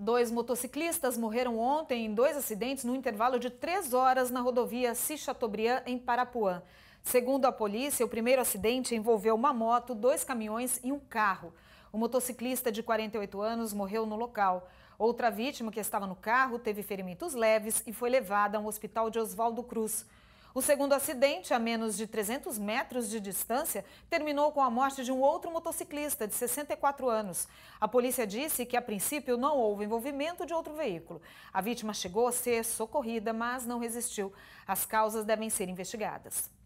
Dois motociclistas morreram ontem em dois acidentes no intervalo de três horas na rodovia Chateaubriand, em Parapuã. Segundo a polícia, o primeiro acidente envolveu uma moto, dois caminhões e um carro. O motociclista de 48 anos morreu no local. Outra vítima, que estava no carro, teve ferimentos leves e foi levada a um hospital de Oswaldo Cruz. O segundo acidente, a menos de 300 metros de distância, terminou com a morte de um outro motociclista de 64 anos. A polícia disse que, a princípio, não houve envolvimento de outro veículo. A vítima chegou a ser socorrida, mas não resistiu. As causas devem ser investigadas.